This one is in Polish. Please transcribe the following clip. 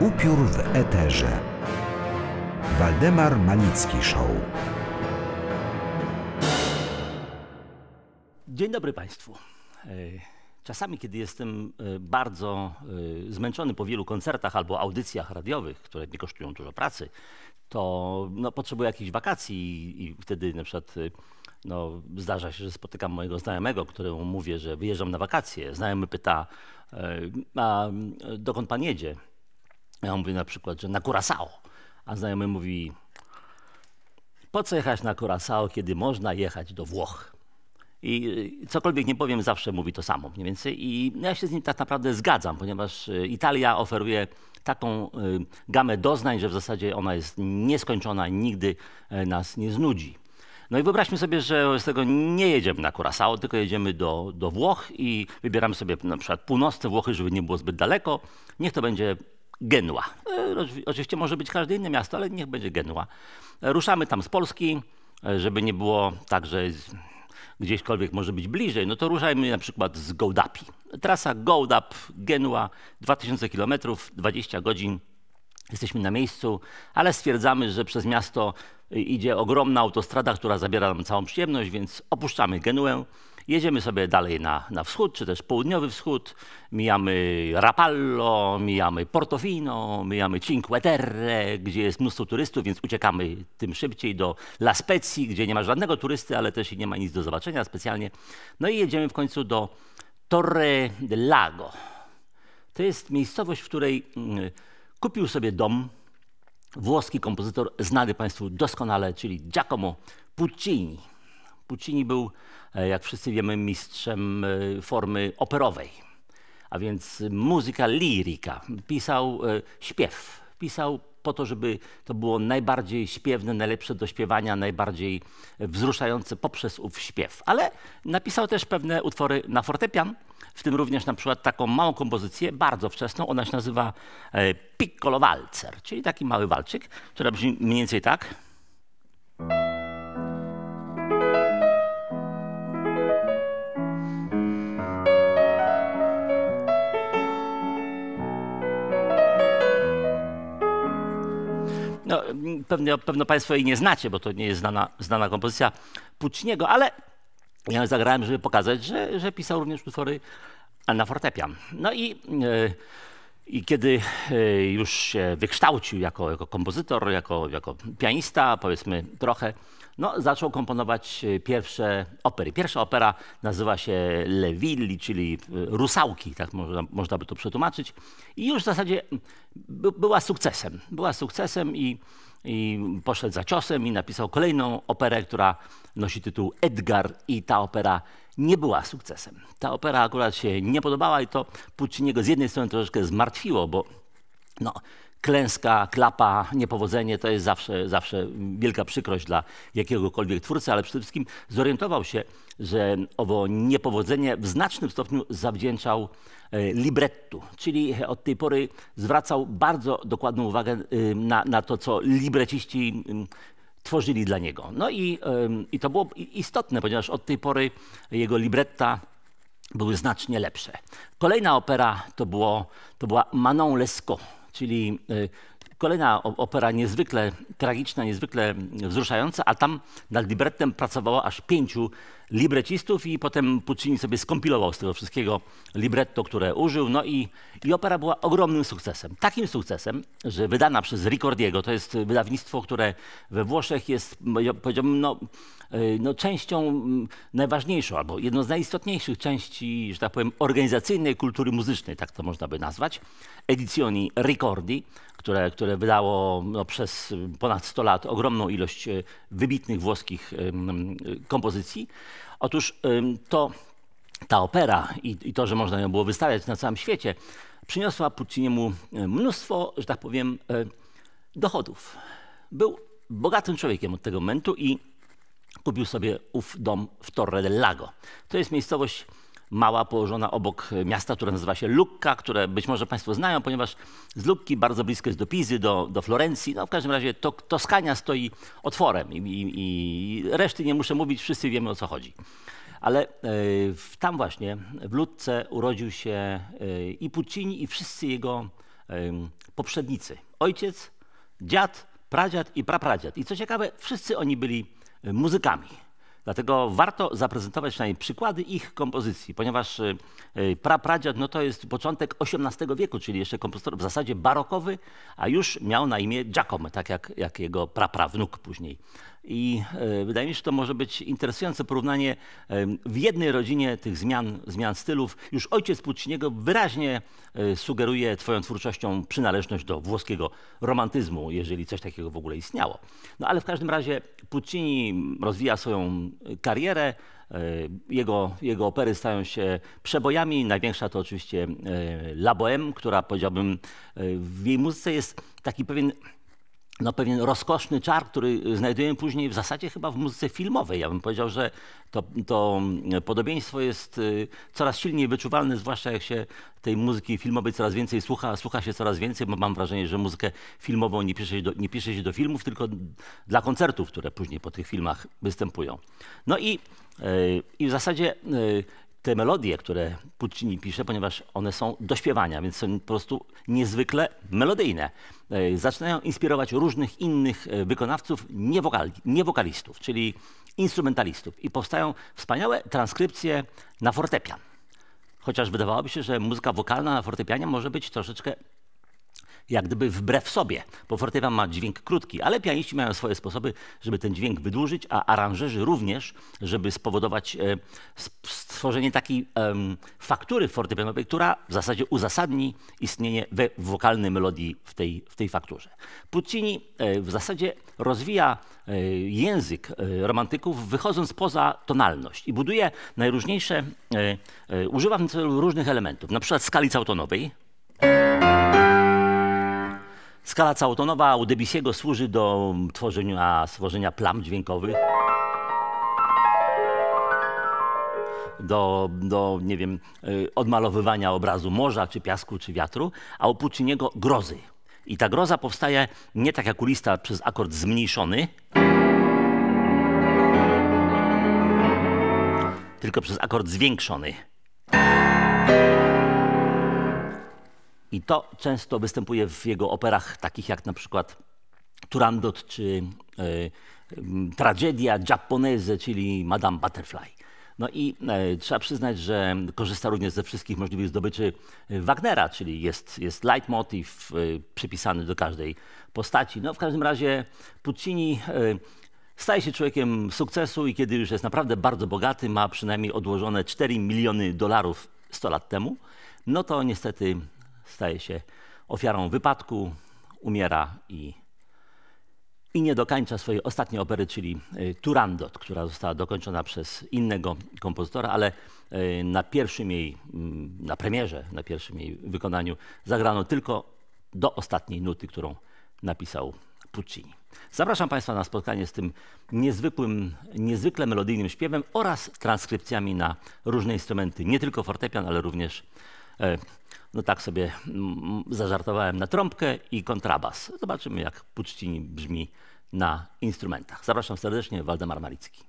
Upiór w eterze. Waldemar Malicki Show. Dzień dobry Państwu. E, czasami, kiedy jestem e, bardzo e, zmęczony po wielu koncertach albo audycjach radiowych, które nie kosztują dużo pracy, to no, potrzebuję jakichś wakacji i wtedy na przykład no, zdarza się, że spotykam mojego znajomego, któremu mówię, że wyjeżdżam na wakacje. Znajomy pyta, a dokąd pan jedzie? Ja mówię na przykład, że na Curacao, a znajomy mówi, po co jechać na Curacao, kiedy można jechać do Włoch? I cokolwiek nie powiem, zawsze mówi to samo mniej więcej. I ja się z nim tak naprawdę zgadzam, ponieważ y, Italia oferuje taką y, gamę doznań, że w zasadzie ona jest nieskończona i nigdy e, nas nie znudzi. No i wyobraźmy sobie, że z tego nie jedziemy na Curaçao, tylko jedziemy do, do Włoch i wybieramy sobie na przykład północne Włochy, żeby nie było zbyt daleko. Niech to będzie Genua. E, oczywiście może być każde inne miasto, ale niech będzie Genua. E, ruszamy tam z Polski, e, żeby nie było tak, że gdzieśkolwiek może być bliżej, no to ruszajmy na przykład z Gołdapi. Trasa Gołdap, Genua, 2000 km, 20 godzin. Jesteśmy na miejscu, ale stwierdzamy, że przez miasto idzie ogromna autostrada, która zabiera nam całą przyjemność, więc opuszczamy Genuę. Jedziemy sobie dalej na, na wschód, czy też południowy wschód. Mijamy Rapallo, mijamy Portofino, mijamy Cinque Terre, gdzie jest mnóstwo turystów, więc uciekamy tym szybciej do La Specji, gdzie nie ma żadnego turysty, ale też nie ma nic do zobaczenia specjalnie. No i jedziemy w końcu do Torre del Lago. To jest miejscowość, w której mm, kupił sobie dom włoski kompozytor znany Państwu doskonale, czyli Giacomo Puccini. Puccini był, e, jak wszyscy wiemy, mistrzem e, formy operowej, a więc muzyka lirika. Pisał e, śpiew, pisał po to, żeby to było najbardziej śpiewne, najlepsze do śpiewania, najbardziej wzruszające poprzez ów śpiew. Ale napisał też pewne utwory na fortepian, w tym również na przykład taką małą kompozycję, bardzo wczesną, ona się nazywa Piccolo Walzer, czyli taki mały walczyk, która brzmi mniej więcej tak. pewnie, pewno Państwo jej nie znacie, bo to nie jest znana, znana kompozycja Pucciniego, ale ja zagrałem, żeby pokazać, że, że pisał również utwory na fortepian. No i, e, i kiedy e, już się wykształcił jako, jako kompozytor, jako, jako pianista, powiedzmy trochę, no, zaczął komponować e, pierwsze opery. Pierwsza opera nazywa się Le Villi, czyli e, Rusałki, tak można, można by to przetłumaczyć. I już w zasadzie by, była sukcesem. Była sukcesem i, i poszedł za ciosem i napisał kolejną operę, która nosi tytuł Edgar i ta opera nie była sukcesem. Ta opera akurat się nie podobała i to Pucciniego z jednej strony troszeczkę zmartwiło, bo no, klęska, klapa, niepowodzenie to jest zawsze, zawsze wielka przykrość dla jakiegokolwiek twórcy, ale przede wszystkim zorientował się, że owo niepowodzenie w znacznym stopniu zawdzięczał e, librettu, czyli od tej pory zwracał bardzo dokładną uwagę na, na to, co libreciści tworzyli dla niego. No i, i to było istotne, ponieważ od tej pory jego libretta były znacznie lepsze. Kolejna opera to, było, to była Manon Lescaut czyli y, Kolejna opera niezwykle tragiczna, niezwykle wzruszająca, a tam nad librettem pracowało aż pięciu librecistów i potem Puccini sobie skompilował z tego wszystkiego libretto, które użył. No i, i opera była ogromnym sukcesem. Takim sukcesem, że wydana przez Ricordiego, to jest wydawnictwo, które we Włoszech jest, powiedziałbym, no, e, no, częścią najważniejszą albo jedną z najistotniejszych części, że tak powiem, organizacyjnej kultury muzycznej, tak to można by nazwać, Edizioni Ricordi, które, które które wydało no, przez y, ponad 100 lat ogromną ilość y, wybitnych włoskich kompozycji. Otóż to, ta opera i, i to, że można ją było wystawiać na całym świecie, przyniosła Pucciniemu y, mnóstwo, że tak powiem, dochodów. Był bogatym człowiekiem od tego momentu i kupił sobie ów dom w Torre del Lago. To jest miejscowość mała położona obok miasta, które nazywa się Lucca, które być może Państwo znają, ponieważ z Lucki bardzo blisko jest do Pizy, do, do Florencji. No, w każdym razie to, Toskania stoi otworem i, i, i reszty nie muszę mówić, wszyscy wiemy o co chodzi. Ale y, tam właśnie, w Lutce urodził się y, i Puccini i wszyscy jego y, poprzednicy. Ojciec, dziad, pradziad i prapradziad. I co ciekawe, wszyscy oni byli muzykami. Dlatego warto zaprezentować przynajmniej przykłady ich kompozycji, ponieważ e, e, prapradziad no to jest początek XVIII wieku, czyli jeszcze kompozytor w zasadzie barokowy, a już miał na imię Giacomo, tak jak, jak jego praprawnuk później i e, wydaje mi się, że to może być interesujące porównanie w jednej rodzinie tych zmian, zmian stylów. Już ojciec Pucciniego wyraźnie e, sugeruje twoją twórczością przynależność do włoskiego romantyzmu, jeżeli coś takiego w ogóle istniało. No ale w każdym razie Puccini rozwija swoją karierę, e, jego, jego opery stają się przebojami. Największa to oczywiście La Bohème, która powiedziałbym w jej muzyce jest taki pewien no, pewien rozkoszny czar, który znajdujemy później w zasadzie chyba w muzyce filmowej. Ja bym powiedział, że to, to podobieństwo jest y, coraz silniej wyczuwalne, zwłaszcza jak się tej muzyki filmowej coraz więcej słucha, słucha się coraz więcej, bo mam wrażenie, że muzykę filmową nie pisze, się do, nie pisze się do filmów, tylko dla koncertów, które później po tych filmach występują. No i, y, i w zasadzie y, te melodie, które Puccini pisze, ponieważ one są do śpiewania, więc są po prostu niezwykle melodyjne. E, zaczynają inspirować różnych innych e, wykonawców, niewokalistów, czyli instrumentalistów. I powstają wspaniałe transkrypcje na fortepian. Chociaż wydawałoby się, że muzyka wokalna na fortepianie może być troszeczkę jak gdyby wbrew sobie, bo fortepian ma dźwięk krótki, ale pianiści mają swoje sposoby, żeby ten dźwięk wydłużyć, a aranżerzy również, żeby spowodować e, stworzenie takiej faktury fortepianowej, która w zasadzie uzasadni istnienie we wokalnej melodii w tej, w tej fakturze. Puccini e, w zasadzie rozwija e, język romantyków, wychodząc poza tonalność i buduje najróżniejsze, używa w tym celu różnych elementów, na przykład skali całtonowej. Skala całotonowa u Debisiego służy do tworzenia, stworzenia plam dźwiękowych. Do, do, nie wiem, y, odmalowywania obrazu morza, czy piasku, czy wiatru, a u Pucciniego grozy. I ta groza powstaje nie tak jak u Lista przez akord zmniejszony, tylko przez akord zwiększony. I to często występuje w jego operach, takich jak na przykład Turandot czy y, Tragedia Giapponese, czyli Madame Butterfly. No i e, trzeba przyznać, że korzysta również ze wszystkich możliwych zdobyczy e, Wagnera, czyli jest, jest leitmotiv e, przypisany do każdej postaci. No w każdym razie Puccini staje się człowiekiem sukcesu i kiedy już jest naprawdę bardzo bogaty, ma przynajmniej odłożone 4 miliony dolarów 100 lat temu, no to niestety staje się ofiarą wypadku, umiera i, i nie dokańcza swojej ostatniej opery, czyli e, Turandot, która została dokończona przez innego kompozytora, ale e, na pierwszym jej, mm, na premierze, na pierwszym jej wykonaniu zagrano tylko do ostatniej nuty, którą napisał Puccini. Zapraszam Państwa na spotkanie z tym niezwykłym, niezwykle melodyjnym śpiewem oraz transkrypcjami na różne instrumenty, nie tylko fortepian, ale również e, no tak sobie mm, zażartowałem na trąbkę i kontrabas. Zobaczymy, jak Puccini brzmi na instrumentach. Zapraszam serdecznie, Waldemar Malicki.